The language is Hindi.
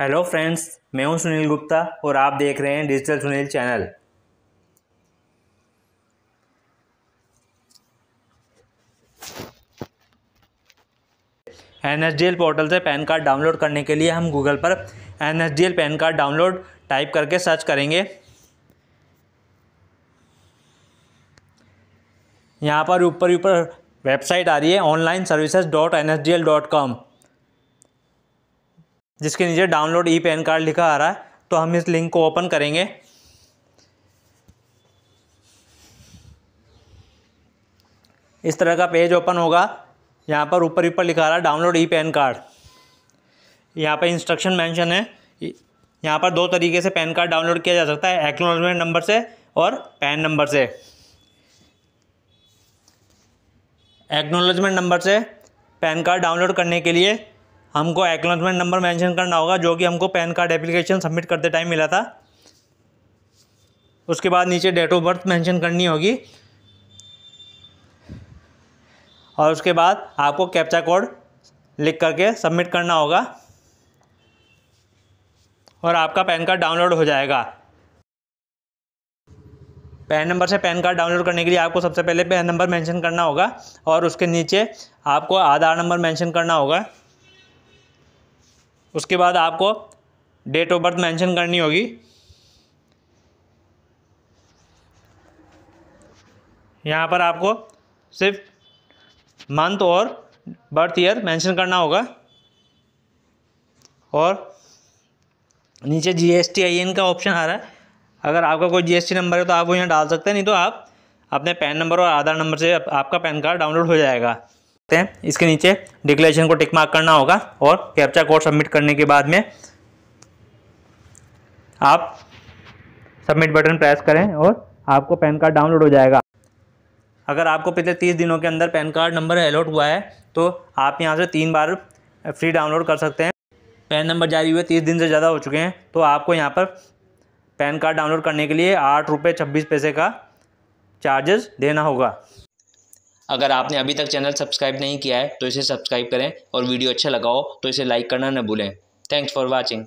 हेलो फ्रेंड्स मैं हूं सुनील गुप्ता और आप देख रहे हैं digital Sunil channel N S D L portal से पैन कार्ड डाउनलोड करने के लिए हम गूगल पर N S D L PAN card download type करके सर्च करेंगे यहाँ पर ऊपर ऊपर वेबसाइट आ रही है online services dot N S D L dot com जिसके नीचे डाउनलोड ई पैन कार्ड लिखा आ रहा है तो हम इस लिंक को ओपन करेंगे इस तरह का पेज ओपन होगा यहाँ पर ऊपर ऊपर लिखा आ रहा है डाउनलोड ई पैन कार्ड यहाँ पर इंस्ट्रक्शन मेंशन है यहाँ पर दो तरीके से पैन कार्ड डाउनलोड किया जा सकता है एक्नोलॉजमेंट नंबर से और पैन नंबर से एक्नोलॉजमेंट नंबर से पैन कार्ड डाउनलोड करने के लिए हमको एक्नॉलेजमेंट नंबर मेंशन करना होगा जो कि हमको पैन कार्ड एप्लीकेशन सबमिट करते टाइम मिला था उसके बाद नीचे डेट ऑफ बर्थ मेंशन करनी होगी और उसके बाद आपको कैप्चा कोड लिख करके सबमिट करना होगा और आपका पैन कार्ड डाउनलोड हो जाएगा पैन नंबर से पैन कार्ड डाउनलोड करने के लिए आपको सबसे पहले पैन नंबर मेंशन करना होगा और उसके नीचे आपको आधार नंबर मेंशन करना होगा उसके बाद आपको डेट ऑफ बर्थ मेंशन करनी होगी यहाँ पर आपको सिर्फ मंथ और बर्थ ईयर मेंशन करना होगा और नीचे जीएसटी आईएन का ऑप्शन आ रहा है अगर आपका कोई जीएसटी नंबर है तो आप वो यहाँ डाल सकते हैं नहीं तो आप अपने पैन नंबर और आधार नंबर से आपका पैन कार्ड डाउनलोड हो जाएगा सकते हैं इसके नीचे डिक्लेरेशन को टिक मार्क करना होगा और कैप्चा कोड सबमिट करने के बाद में आप सबमिट बटन प्रेस करें और आपको पैन कार्ड डाउनलोड हो जाएगा अगर आपको पिछले तीस दिनों के अंदर पैन कार्ड नंबर अलॉट हुआ है तो आप यहाँ से तीन बार फ्री डाउनलोड कर सकते हैं पैन नंबर जारी हुए तीस दिन से ज़्यादा हो चुके हैं तो आपको यहाँ पर पैन कार्ड डाउनलोड करने के लिए आठ रुपये छब्बीस पैसे का चार्जेस देना होगा अगर आपने अभी तक चैनल सब्सक्राइब नहीं किया है तो इसे सब्सक्राइब करें और वीडियो अच्छा लगाओ तो इसे लाइक करना न भूलें थैंक्स फॉर वॉचिंग